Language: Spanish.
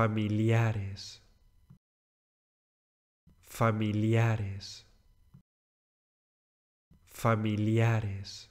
familiares, familiares, familiares.